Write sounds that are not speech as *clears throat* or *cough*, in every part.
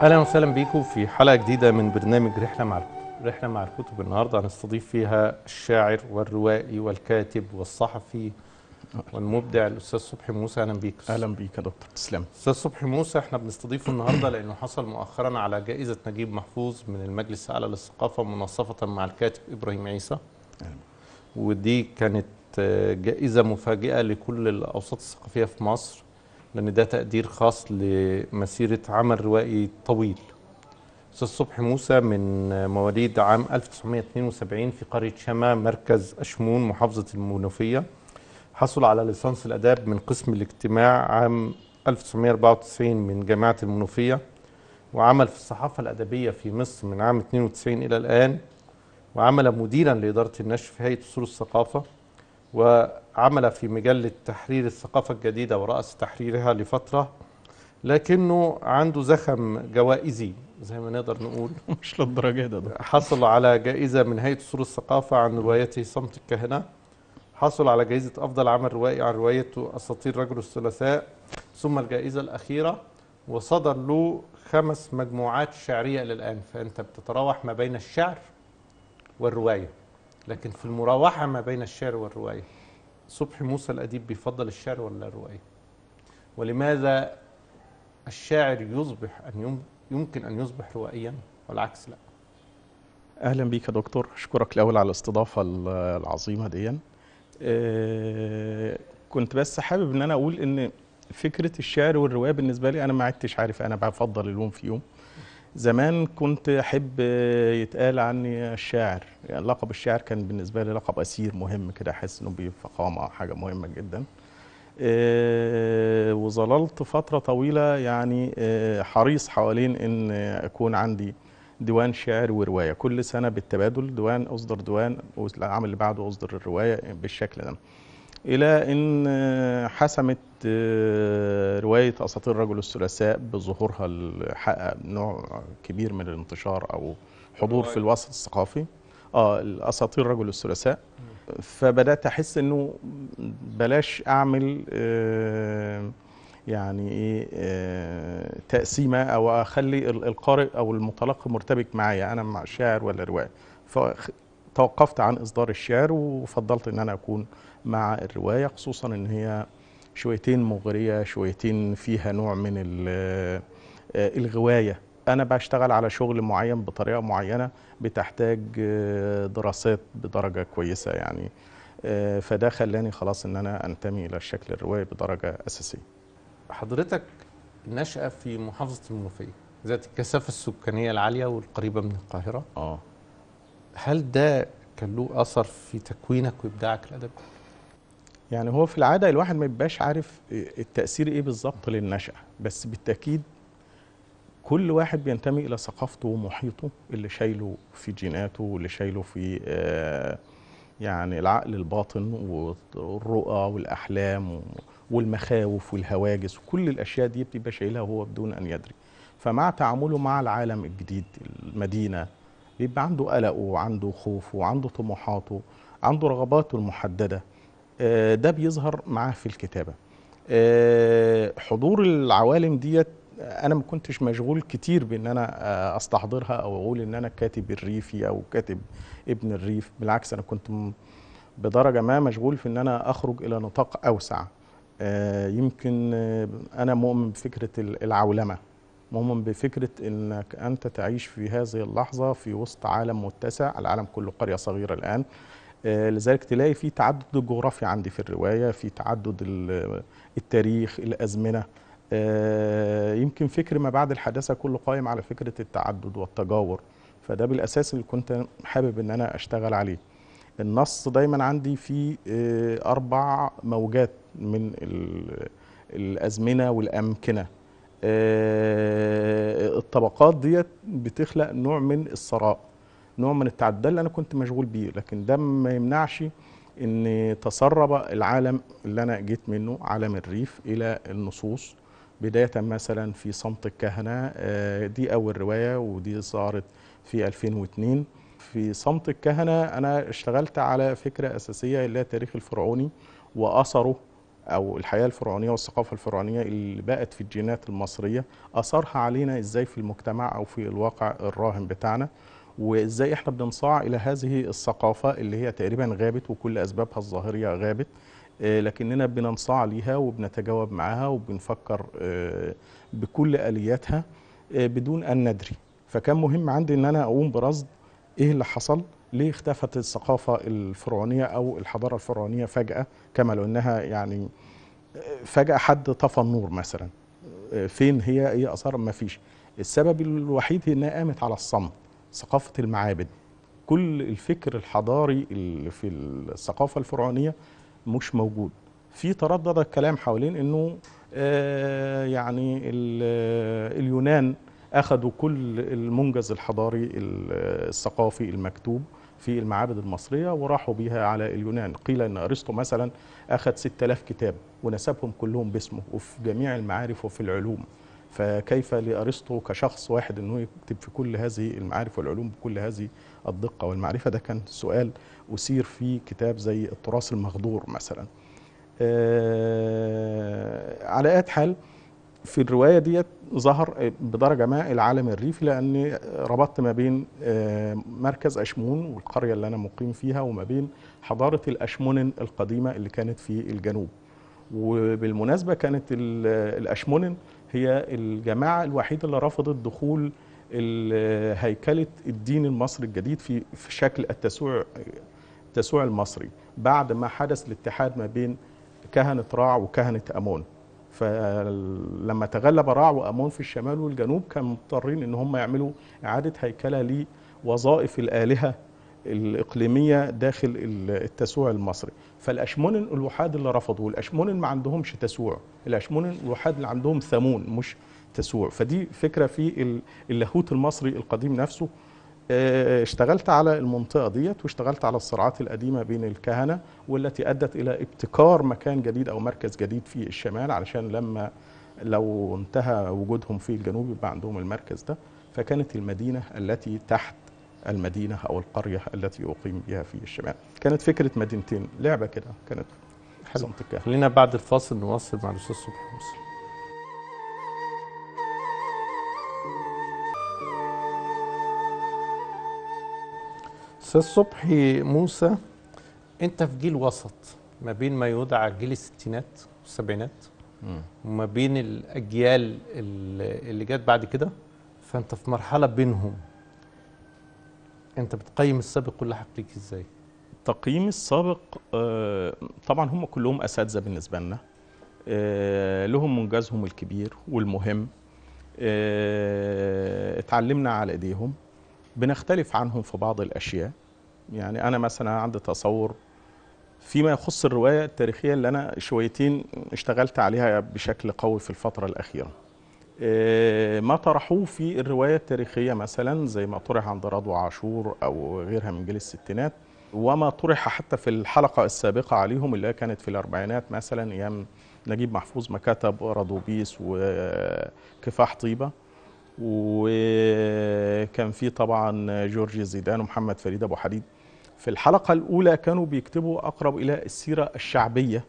اهلا وسهلا بيكم في حلقه جديده من برنامج رحله مع الكتب رحله مع الكتب النهارده هنستضيف فيها الشاعر والروائي والكاتب والصحفي والمبدع الاستاذ صبحي موسى اهلا بيك اهلا بيك يا دكتور تسلم استاذ صبحي موسى احنا بنستضيفه النهارده لانه حصل مؤخرا على جائزه نجيب محفوظ من المجلس الاعلى للثقافه منصفه مع الكاتب ابراهيم عيسى أهلا. ودي كانت جائزه مفاجئه لكل الاوساط الثقافيه في مصر لأن ده تقدير خاص لمسيرة عمل روائي طويل أستاذ صبحي موسى من مواليد عام 1972 في قرية شما مركز أشمون محافظة المنوفية حصل على ليسانس الآداب من قسم الاجتماع عام 1994 من جامعة المنوفية وعمل في الصحافة الأدبية في مصر من عام 92 إلى الآن وعمل مديرا لإدارة النشر في هيئة أصول الثقافة و عمل في مجلة تحرير الثقافة الجديدة ورأس تحريرها لفترة لكنه عنده زخم جوائزي زي ما نقدر نقول *laughs* مش للدرجة ده, حصل على جائزة من هيئة سور الثقافة عن روايته صمت الكهنة حصل على جائزة أفضل عمل روائي عن روايته أساطير رجل الثلاثاء ثم الجائزة الأخيرة وصدر له خمس مجموعات شعرية إلى الآن فأنت بتتراوح ما بين الشعر والرواية لكن في المراوحة ما بين الشعر والرواية صبحي موسى الأديب بيفضل الشعر ولا الرواية ولماذا الشاعر يصبح أن يمكن أن يصبح روائيا والعكس لا أهلا بيك يا دكتور أشكرك الأول على الاستضافة العظيمة دي أه كنت بس حابب أن أنا أقول أن فكرة الشعر والرواية بالنسبة لي أنا ما عدتش عارف أنا بفضل اليوم في يوم زمان كنت أحب يتقال عني الشاعر يعني لقب الشاعر كان بالنسبة لي لقب أسير مهم كده أحس إنه بيه حاجة مهمة جدا آه، وظللت فترة طويلة يعني آه، حريص حوالين إن أكون عندي ديوان شعر ورواية كل سنة بالتبادل ديوان أصدر ديوان والعام اللي بعده أصدر الرواية بالشكل ده الى ان آه، حسمت آه، روايه اساطير رجل الثلاثاء بظهورها حقق نوع كبير من الانتشار او حضور في الوسط الثقافي اه اساطير رجل الثلاثاء فبدات احس انه بلاش اعمل آه، يعني ايه تقسيمه او اخلي القارئ او المتلقي مرتبك معايا انا مع شاعر ولا روايه توقفت عن إصدار الشعر وفضلت إن أنا أكون مع الرواية خصوصا إن هي شويتين مغرية شويتين فيها نوع من آه، الغواية أنا بشتغل على شغل معين بطريقة معينة بتحتاج آه، دراسات بدرجة كويسة يعني آه، فده خلاني خلاص إن أنا أنتمي إلى الشكل الروائي بدرجة أساسية حضرتك نشأة في محافظة المنوفية ذات الكثافة السكانية العالية والقريبة من القاهرة آه. هل ده كان له اثر في تكوينك وابداعك الادبي؟ يعني هو في العاده الواحد ما بيبقاش عارف التاثير ايه بالظبط للنشاه بس بالتاكيد كل واحد بينتمي الى ثقافته ومحيطه اللي شايله في جيناته واللي شايله في آه، يعني العقل الباطن والرؤى والاحلام والمخاوف والهواجس وكل الاشياء دي بتبقى شايلها هو بدون ان يدري فمع تعامله مع العالم الجديد المدينه بيبقى عنده قلقه وعنده خوفه وعنده طموحاته عنده رغباته المحدده آه، ده بيظهر معاه في الكتابه آه، حضور العوالم ديت انا ما كنتش مشغول كتير بان انا آه، استحضرها او اقول ان انا كاتب الريفي او كاتب ابن الريف بالعكس انا كنت بدرجه ما مشغول في ان انا اخرج الى نطاق اوسع يمكن انا مؤمن بفكره العولمه مؤمن بفكرة أنك أنت تعيش في هذه اللحظة في وسط عالم متسع العالم كله قرية صغيرة الآن آه، لذلك تلاقي في تعدد الجغرافيا عندي في الرواية في تعدد التاريخ الأزمنة آه، يمكن فكر ما بعد الحداثة كله قائم على فكرة التعدد والتجاور فده بالأساس اللي كنت حابب أن أنا أشتغل عليه النص دايما عندي في آه، أربع موجات من الأزمنة والأمكنة آه، الطبقات ديت بتخلق نوع من الثراء نوع من التعدد ده اللي انا كنت مشغول بيه لكن ده ما يمنعش ان تسرب العالم اللي انا جيت منه عالم الريف الى النصوص بدايه مثلا في صمت الكهنه آه، دي اول روايه ودي صارت في 2002 في صمت الكهنه انا اشتغلت على فكره اساسيه اللي هي التاريخ الفرعوني واثره او الحياه الفرعونيه والثقافه الفرعونيه اللي بقت في الجينات المصريه اثرها علينا ازاي في المجتمع او في الواقع الراهن بتاعنا وازاي احنا بنصاع الى هذه الثقافه اللي هي تقريبا غابت وكل اسبابها الظاهريه غابت آه، لكننا بننصاع ليها وبنتجاوب معها وبنفكر آه، بكل الياتها آه، بدون ان ندري فكان مهم عندي ان انا اقوم برصد ايه اللي حصل ليه اختفت الثقافة الفرعونية أو الحضارة الفرعونية فجأة كما لو إنها يعني فجأة حد طفى النور مثلا فين هي أي أثار ما فيش السبب الوحيد إنها قامت على الصمت ثقافة المعابد كل الفكر الحضاري اللي في الثقافة الفرعونية مش موجود في تردد الكلام حوالين انه آه، يعني آه، اليونان اخذوا كل المنجز الحضاري آه، الثقافي المكتوب في المعابد المصرية وراحوا بها على اليونان قيل أن أرسطو مثلا أخذ 6000 كتاب ونسبهم كلهم باسمه وفي جميع المعارف وفي العلوم فكيف لأرسطو كشخص واحد أنه يكتب في كل هذه المعارف والعلوم بكل هذه الدقة والمعرفة ده كان سؤال أثير في كتاب زي التراث المغدور مثلا آه، على أي حال في الروايه ديت ظهر بدرجه ما العالم الريفي لان ربطت ما بين آه، مركز اشمون والقريه اللي انا مقيم فيها وما بين حضاره الاشمونن القديمه اللي كانت في الجنوب وبالمناسبه كانت الاشمونن هي الجماعه الوحيده اللي رفضت دخول هيكله الدين المصري الجديد في في شكل التسوع التسوع المصري بعد ما حدث الاتحاد ما بين كهنه راع وكهنه امون فلما تغلب راع وامون في الشمال والجنوب كانوا مضطرين ان هم يعملوا اعاده هيكله لوظائف الالهه الاقليميه داخل التسوع المصري فالاشمونن الوحاد اللي رفضوا والاشمونن ما عندهمش تسوع الاشمونن الوحاد اللي عندهم ثمون مش تسوع فدي فكره في اللاهوت المصري القديم نفسه آه، اشتغلت على المنطقة ديت واشتغلت على الصراعات القديمة بين الكهنة والتي أدت إلى ابتكار مكان جديد أو مركز جديد في الشمال علشان لما لو انتهى وجودهم في الجنوب يبقى عندهم المركز ده فكانت المدينة التي تحت المدينة أو القرية التي أقيم بها في الشمال كانت فكرة مدينتين لعبة كده كانت حلوة خلينا بعد الفاصل نواصل مع الأستاذ صبحي مصر استاذ صبحي موسى انت في جيل وسط ما بين ما يدعى جيل الستينات والسبعينات وما بين الاجيال اللي جت بعد كده فانت في مرحله بينهم انت بتقيم السابق واللاحق ليك ازاي تقييم السابق آه، طبعا هم كلهم اساتذه بالنسبه لنا آه، لهم منجزهم الكبير والمهم آه، اتعلمنا على ايديهم بنختلف عنهم في بعض الأشياء يعني أنا مثلا عندي تصور فيما يخص الرواية التاريخية اللي أنا شويتين اشتغلت عليها بشكل قوي في الفترة الأخيرة آه، ما طرحوه في الرواية التاريخية مثلا زي ما طرح عند رضوى عاشور أو غيرها من جيل الستينات وما طرح حتى في الحلقة السابقة عليهم اللي كانت في الأربعينات مثلا أيام نجيب محفوظ ما كتب رادوبيس وكفاح طيبة وكان في طبعا جورج زيدان ومحمد فريد ابو حديد في الحلقه الاولى كانوا بيكتبوا اقرب الى السيره الشعبيه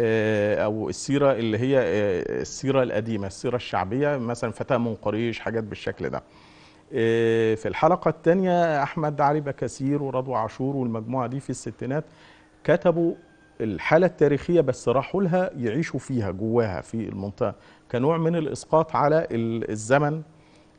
آه، او السيره اللي هي آه، السيره القديمه السيره الشعبيه مثلا فتاه من قريش حاجات بالشكل ده آه، في الحلقه الثانيه احمد علي بكثير ورضوى عاشور والمجموعه دي في الستينات كتبوا الحالة التاريخية بس راحوا لها يعيشوا فيها جواها في المنطقة كنوع من الإسقاط على الزمن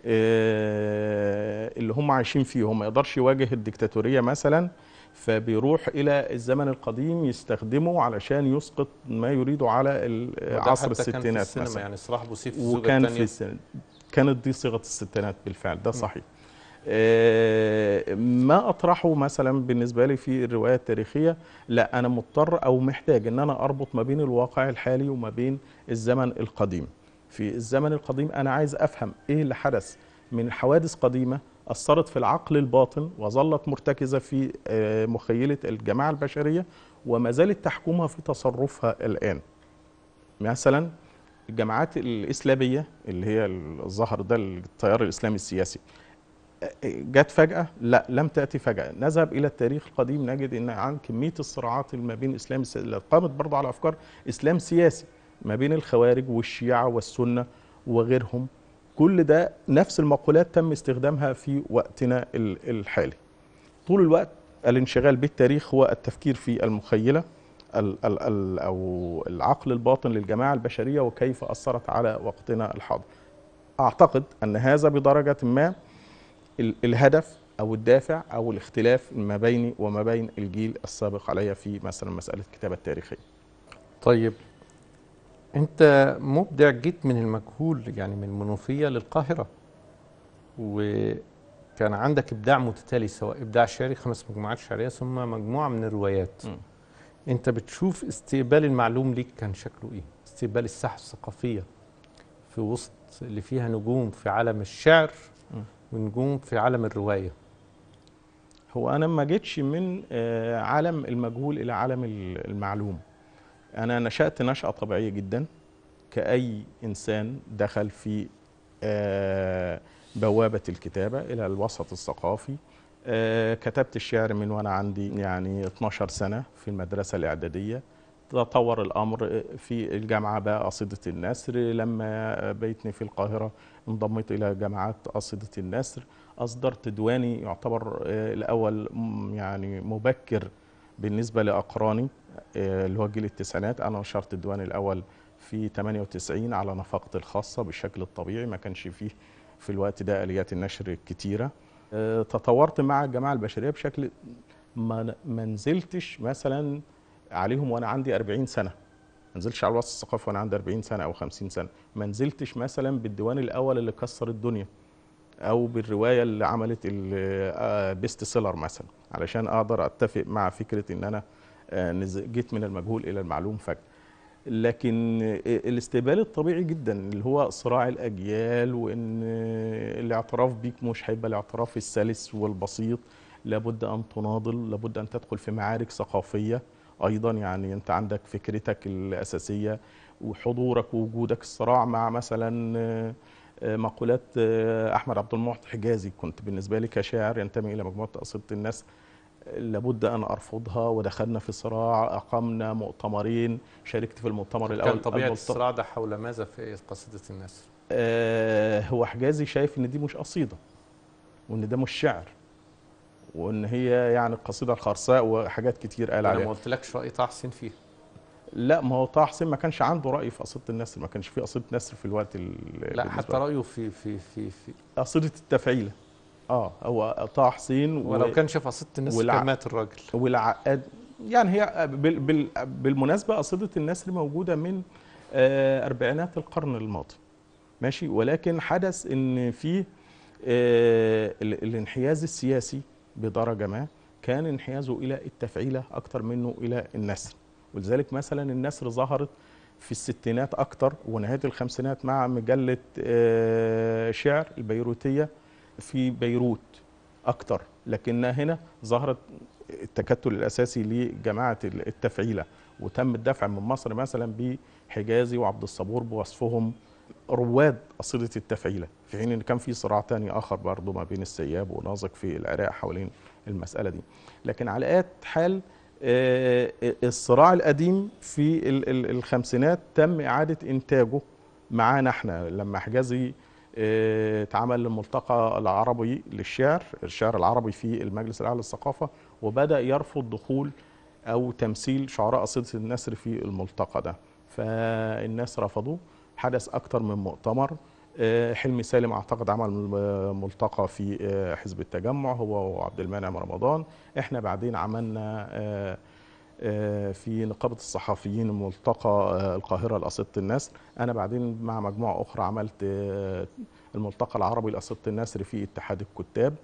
آه، اللي هم عايشين فيه هم ما يقدرش يواجه الدكتاتورية مثلا فبيروح إلى الزمن القديم يستخدمه علشان يسقط ما يريده على عصر الستينات كان في السينما مثلا يعني صلاح بوسيف وكان في السينما كانت دي صيغة الستينات بالفعل ده صحيح م. ما اطرحه مثلا بالنسبه لي في الروايه التاريخيه لا انا مضطر او محتاج ان انا اربط ما بين الواقع الحالي وما بين الزمن القديم في الزمن القديم انا عايز افهم ايه اللي حدث من حوادث قديمه اثرت في العقل الباطن وظلت مرتكزه في آه، مخيله الجماعه البشريه وما زالت تحكمها في تصرفها الان مثلا الجماعات الاسلاميه اللي هي الظهر ده التيار الاسلامي السياسي جت فجأة؟ لا لم تأتي فجأة نذهب إلى التاريخ القديم نجد أن عن كمية الصراعات ما بين إسلام اللي قامت برضه على أفكار إسلام سياسي ما بين الخوارج والشيعة والسنة وغيرهم كل ده نفس المقولات تم استخدامها في وقتنا الحالي طول الوقت الانشغال بالتاريخ هو التفكير في المخيلة الـ ال ال أو العقل الباطن للجماعة البشرية وكيف أثرت على وقتنا الحاضر أعتقد أن هذا بدرجة ما الهدف او الدافع او الاختلاف ما بيني وما بين الجيل السابق عليا في مثلا مساله الكتابه التاريخيه. طيب انت مبدع جيت من المجهول يعني من المنوفيه للقاهره وكان عندك ابداع متتالي سواء ابداع شعري خمس مجموعات شعريه ثم مجموعه من الروايات. م. انت بتشوف استقبال المعلوم ليك كان شكله ايه؟ استقبال الساحه الثقافيه في وسط اللي فيها نجوم في عالم الشعر ونجوم في عالم الروايه هو انا ما جيتش من آه، عالم المجهول الى عالم المعلوم انا نشات نشاه طبيعيه جدا كاي انسان دخل في آه، بوابه الكتابه الى الوسط الثقافي آه، كتبت الشعر من وانا عندي يعني 12 سنه في المدرسه الاعداديه تطور الأمر في الجامعة بقى قصيدة النسر لما بيتني في القاهرة انضميت إلى جامعات قصيدة النسر أصدرت ديواني يعتبر آه، الأول يعني مبكر بالنسبة لأقراني آه، اللي هو جيل التسعينات أنا نشرت الديوان الأول في 98 على نفقتي الخاصة بالشكل الطبيعي ما كانش فيه في الوقت ده آليات النشر كتيرة آه، تطورت مع الجماعة البشرية بشكل ما نزلتش مثلا عليهم وانا عندي 40 سنه ما نزلتش على الوسط الثقافي وانا عندي 40 سنه او 50 سنه ما نزلتش مثلا بالديوان الاول اللي كسر الدنيا او بالروايه اللي عملت البيست سيلر آه، مثلا علشان اقدر اتفق مع فكره ان انا آه، جيت من المجهول الى المعلوم فجاه لكن آه، الاستقبال الطبيعي جدا اللي هو صراع الاجيال وان الاعتراف بيك مش هيبقى الاعتراف السلس والبسيط لابد ان تناضل لابد ان تدخل في معارك ثقافيه ايضا يعني انت عندك فكرتك الاساسيه وحضورك ووجودك الصراع مع مثلا آه، مقولات آه، احمد عبد المعطي حجازي كنت بالنسبه لي كشاعر ينتمي الى مجموعه قصيده الناس لابد ان ارفضها ودخلنا في صراع اقمنا مؤتمرين شاركت في المؤتمر الاول كان طبيعه الصراع ده حول ماذا في قصيده الناس؟ آه هو حجازي شايف ان دي مش قصيده وان ده مش شعر وان هي يعني القصيده الخرساء وحاجات كتير قال عليها انا ما قلتلكش راي طه حسين فيها لا ما هو طه حسين ما كانش عنده راي في قصيده النسر ما كانش في قصيده نسر في الوقت لا حتى رايه في في في في قصيده التفعيله اه هو طه حسين ولو و... كان شاف قصيده النسر والع... كان مات الراجل والعقاد يعني هي بال... بال... بالمناسبه قصيده النسر موجوده من آه اربعينات القرن الماضي ماشي ولكن حدث ان في آه الانحياز السياسي بدرجه ما كان انحيازه الى التفعيله اكتر منه الى النسر ولذلك مثلا النسر ظهرت في الستينات اكتر ونهايه الخمسينات مع مجله آه، شعر البيروتيه في بيروت اكتر لكنها هنا ظهرت التكتل الاساسي لجماعه التفعيله وتم الدفع من مصر مثلا بحجازي وعبد الصبور بوصفهم رواد أصيلة التفعيلة في حين أن كان في صراع تاني آخر برضه ما بين السياب ونازق في العراق حوالين المسألة دي لكن على آية حال آه، آه، الصراع القديم في الخمسينات تم إعادة إنتاجه معانا احنا لما حجازي آه، اتعمل الملتقى العربي للشعر الشعر العربي في المجلس الأعلى للثقافة وبدأ يرفض دخول أو تمثيل شعراء أصيلة النسر في الملتقى ده فالناس رفضوه حدث أكثر من مؤتمر آه، حلمي سالم اعتقد عمل ملتقى في آه، حزب التجمع هو وعبد المنعم رمضان احنا بعدين عملنا آه، في نقابة الصحفيين ملتقى القاهرة لأسطة النسر أنا بعدين مع مجموعة أخرى عملت الملتقى العربي لأسطة النسر في اتحاد الكتاب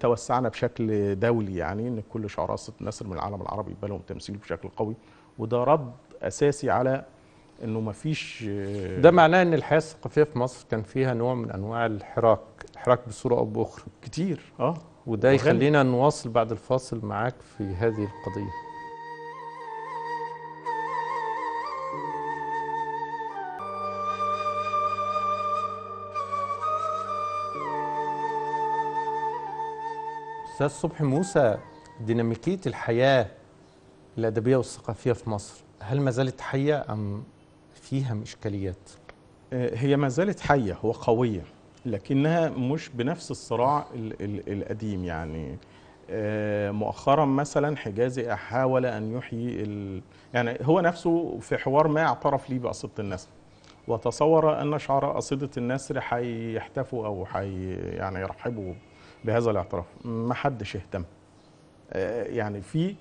توسعنا بشكل دولي يعني ان كل شعراء اسطة النسر من العالم العربي يبقى لهم تمثيل بشكل قوي وده رد اساسي على انه ما فيش ده معناه ان الحياه الثقافيه في مصر كان فيها نوع من انواع الحراك الحراك بصوره او باخرى كتير اه وده يخلينا نواصل بعد الفاصل معاك في هذه القضيه استاذ صبحي موسى ديناميكيه الحياه الادبيه والثقافيه في مصر هل ما زالت حيه ام فيها إشكاليات آه، هي ما زالت حية وقوية لكنها مش بنفس الصراع الـ الـ القديم يعني آه، مؤخرا مثلا حجازي حاول ان يحيي يعني هو نفسه في حوار ما اعترف لي بقصيده النسر وتصور ان شعراء قصيده النسر هيحتفوا او حي يعني يرحبوا بهذا الاعتراف ما حدش اهتم آه، يعني في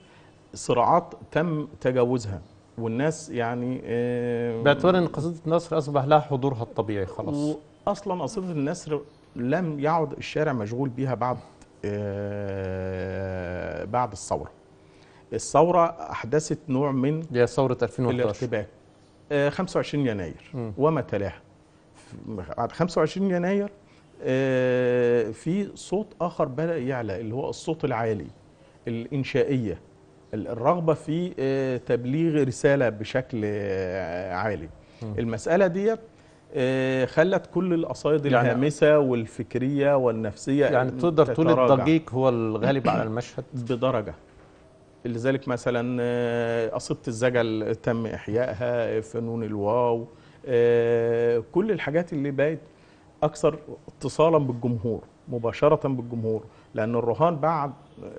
صراعات تم تجاوزها والناس يعني باعتبار ان قصيده النصر اصبح لها حضورها الطبيعي خلاص اصلا قصيده النصر لم يعد الشارع مشغول بها بعد آه، بعد الثوره الثوره احدثت نوع من اللي هي ثوره 2011 الارتباك 25 آه، يناير م. وما تلاها بعد 25 يناير آه، في صوت اخر بدا يعلى اللي هو الصوت العالي الانشائيه الرغبه في آه، تبليغ رساله بشكل آه، عالي المساله ديت آه، خلت كل القصائد يعني الهامسه والفكريه والنفسيه يعني تقدر تقول الضجيج هو الغالب على المشهد *coughs* بدرجه لذلك مثلا قصيده الزجل تم احيائها فنون الواو كل الحاجات اللي بقت اكثر اتصالا بالجمهور مباشره بالجمهور لان الرهان بعد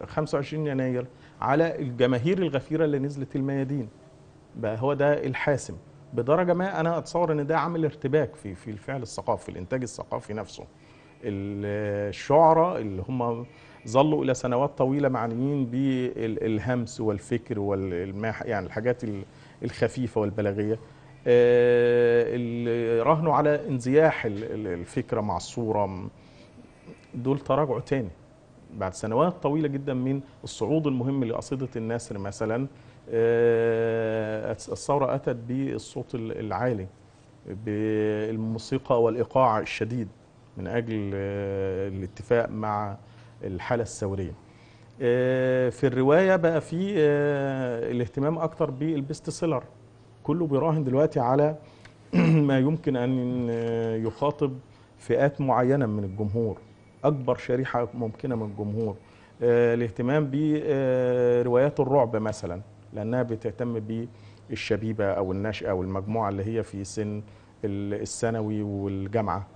25 يناير على الجماهير الغفيره اللي نزلت الميادين بقى هو ده الحاسم بدرجه ما انا اتصور ان ده عامل ارتباك في في الفعل الثقافي في الانتاج الثقافي نفسه الشعراء اللي هم ظلوا الى سنوات طويله معنيين بالهمس والفكر والماح يعني الحاجات الخفيفه والبلاغيه آه، راهنوا على انزياح الفكره مع الصوره دول تراجعوا تاني بعد سنوات طويله جدا من الصعود المهم لقصيده الناصر مثلا آه، الثوره اتت بالصوت العالي بالموسيقى والايقاع الشديد من اجل آه، الاتفاق مع الحاله الثوريه آه، في الروايه بقى في الاهتمام اكتر بالبيست سيلر كله بيراهن دلوقتي على *clears throat* ما يمكن ان يخاطب فئات معينه من الجمهور اكبر شريحه ممكنه من الجمهور آه، الاهتمام بروايات الرعب مثلا لانها بتهتم بالشبيبه او الناشئه او المجموعه اللي هي في سن الثانوي والجامعه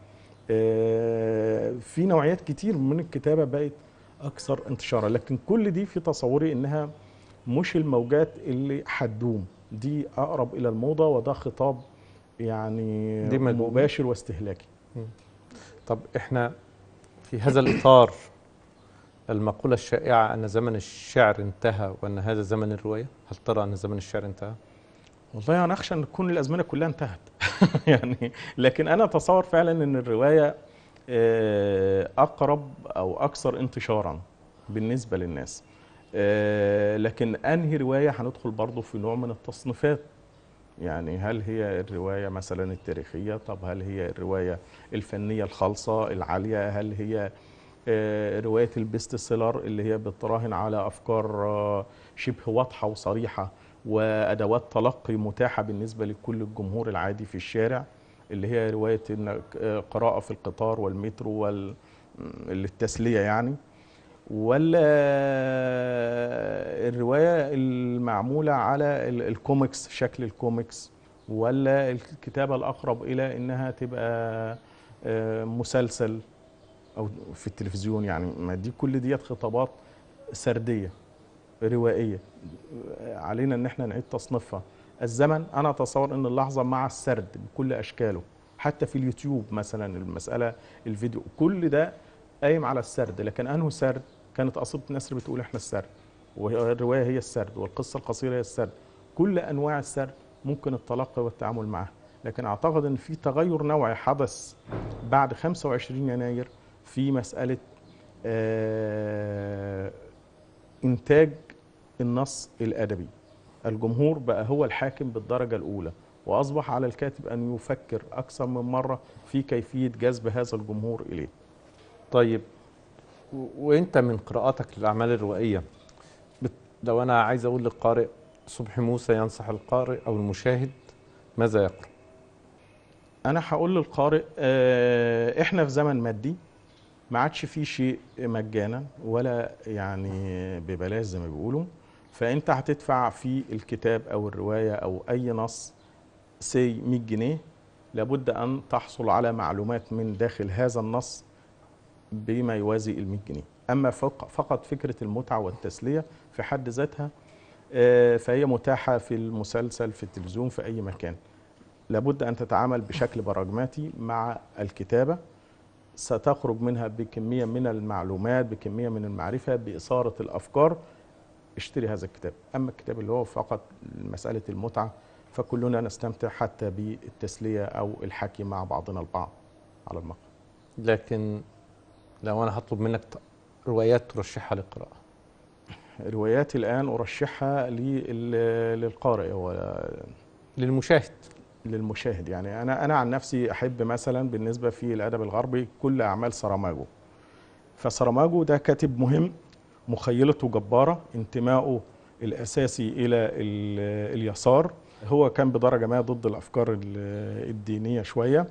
آه، في نوعيات كتير من الكتابه بقت اكثر انتشارا لكن كل دي في تصوري انها مش الموجات اللي حدوم دي اقرب الى الموضه وده خطاب يعني دي مباشر واستهلاكي طب احنا في هذا الإطار المقولة الشائعة أن زمن الشعر انتهى وأن هذا زمن الرواية هل ترى أن زمن الشعر انتهى؟ والله أنا أخشى أن تكون الأزمنة كلها انتهت *laughs* يعني لكن أنا أتصور فعلا أن الرواية آه، أقرب أو أكثر انتشارا بالنسبة للناس آه، لكن أنهي رواية هندخل برضه في نوع من التصنيفات يعني هل هي الرواية مثلا التاريخية طب هل هي الرواية الفنية الخالصة العالية هل هي آه، رواية البيست سيلر اللي هي بتراهن على أفكار آه، شبه واضحة وصريحة وأدوات تلقي متاحة بالنسبة لكل الجمهور العادي في الشارع اللي هي رواية آه، قراءة في القطار والمترو والتسلية للتسلية يعني ولا الروايه المعموله على الكوميكس شكل الكوميكس ولا الكتابه الاقرب الى انها تبقى آه، مسلسل او في التلفزيون يعني ما دي كل ديت خطابات سرديه روائيه علينا ان احنا نعيد تصنيفها الزمن انا اتصور ان اللحظه مع السرد بكل اشكاله حتى في اليوتيوب مثلا المساله الفيديو كل ده قايم على السرد لكن انه سرد كانت قصيده نسر بتقول احنا السرد والروايه هي السرد والقصه القصيره هي السرد كل انواع السرد ممكن التلقي والتعامل معها لكن اعتقد ان في تغير نوعي حدث بعد 25 يناير في مساله آه انتاج النص الادبي الجمهور بقى هو الحاكم بالدرجه الاولى واصبح على الكاتب ان يفكر اكثر من مره في كيفيه جذب هذا الجمهور اليه طيب وانت من قراءاتك للاعمال الروائيه لو انا عايز اقول للقارئ صبحي موسى ينصح القارئ او المشاهد ماذا يقرا؟ انا هقول للقارئ اه احنا في زمن مادي ما عادش في شيء مجانا ولا يعني ببلاش زي ما بيقولوا فانت هتدفع في الكتاب او الروايه او اي نص سي 100 جنيه لابد ان تحصل على معلومات من داخل هذا النص بما يوازي ال 100 جنيه اما فقط فكره المتعه والتسليه في حد ذاتها آه، فهي متاحه في المسلسل في التلفزيون في اي مكان لابد ان تتعامل بشكل براجماتي مع الكتابه ستخرج منها بكميه من المعلومات بكميه من المعرفه باثاره الافكار اشتري هذا الكتاب اما الكتاب اللي هو فقط مساله المتعه فكلنا نستمتع حتى بالتسليه او الحكي مع بعضنا البعض على المقام لكن لو انا هطلب منك روايات ترشحها للقراءه روايات الان ارشحها للقارئ ولا للمشاهد للمشاهد يعني انا انا عن نفسي احب مثلا بالنسبه في الادب الغربي كل اعمال سراماجو فسراماجو ده كاتب مهم مخيلته جباره انتمائه الاساسي الى اليسار هو كان بدرجه ما ضد الافكار الدينيه شويه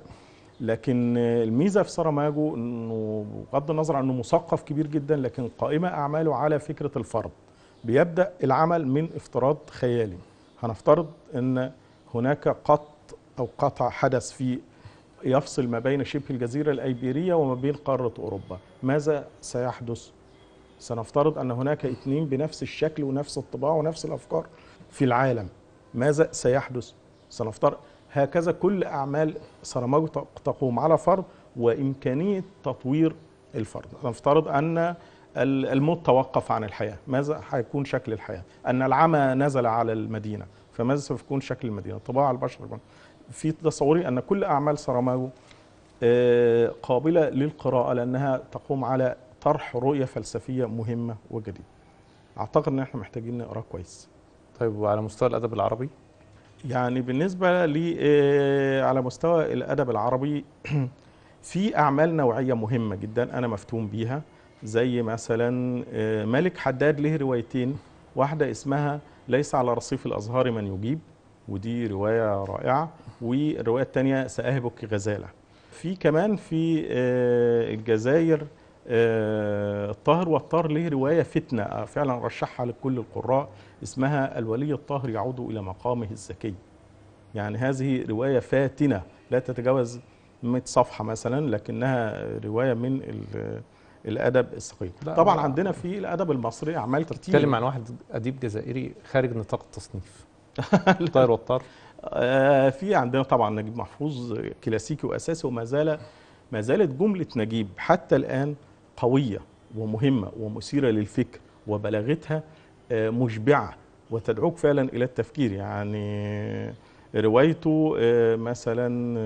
لكن الميزه في ساره ماجو انه بغض النظر عن انه مثقف كبير جدا لكن قائمه اعماله على فكره الفرض بيبدا العمل من افتراض خيالي هنفترض ان هناك قط او قطع حدث في يفصل ما بين شبه الجزيره الايبيريه وما بين قاره اوروبا ماذا سيحدث سنفترض ان هناك اثنين بنفس الشكل ونفس الطباع ونفس الافكار في العالم ماذا سيحدث سنفترض هكذا كل أعمال سرماج تقوم على فرض وإمكانية تطوير الفرد نفترض أن الموت توقف عن الحياة ماذا هيكون شكل الحياة أن العمى نزل على المدينة فماذا سوف يكون شكل المدينة طباع البشر في تصوري أن كل أعمال سرماجو آه، قابلة للقراءة لأنها تقوم على طرح رؤية فلسفية مهمة وجديدة أعتقد أن احنا محتاجين نقرأ كويس طيب وعلى مستوى الأدب العربي يعني بالنسبة لي آه، على مستوى الأدب العربي *clears throat* في أعمال نوعية مهمة جدا أنا مفتون بيها زي مثلا آه، مالك حداد له روايتين واحدة اسمها ليس على رصيف الأزهار من يجيب ودي رواية رائعة والرواية الثانية سأهبك غزالة في كمان في آه، الجزائر آه، الطاهر والطار له رواية فتنة آه، فعلا رشحها لكل القراء اسمها الولي الطاهر يعود إلى مقامه الزكي يعني هذه رواية فاتنة لا تتجاوز 100 صفحة مثلا لكنها رواية من الادب الثقيل طبعا عندنا في الادب المصري اعمال كتير تتكلم عن واحد اديب جزائري خارج نطاق التصنيف *laughs* الطاهر والطار آه، في عندنا طبعا نجيب محفوظ كلاسيكي واساسي وما زال ما زالت جمله نجيب حتى الان قوية ومهمة ومثيرة للفكر وبلاغتها آه، مشبعة وتدعوك فعلا إلى التفكير يعني روايته آه، مثلا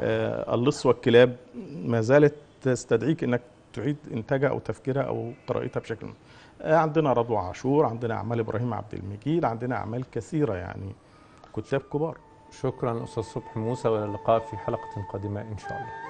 آه، اللص والكلاب ما زالت تستدعيك انك تعيد انتاجها او تفكيرها او قراءتها بشكل عندنا رضوى عاشور عندنا اعمال ابراهيم عبد المجيد عندنا اعمال كثيره يعني كتاب كبار شكرا استاذ صبحي موسى والى اللقاء في حلقه قادمه ان شاء الله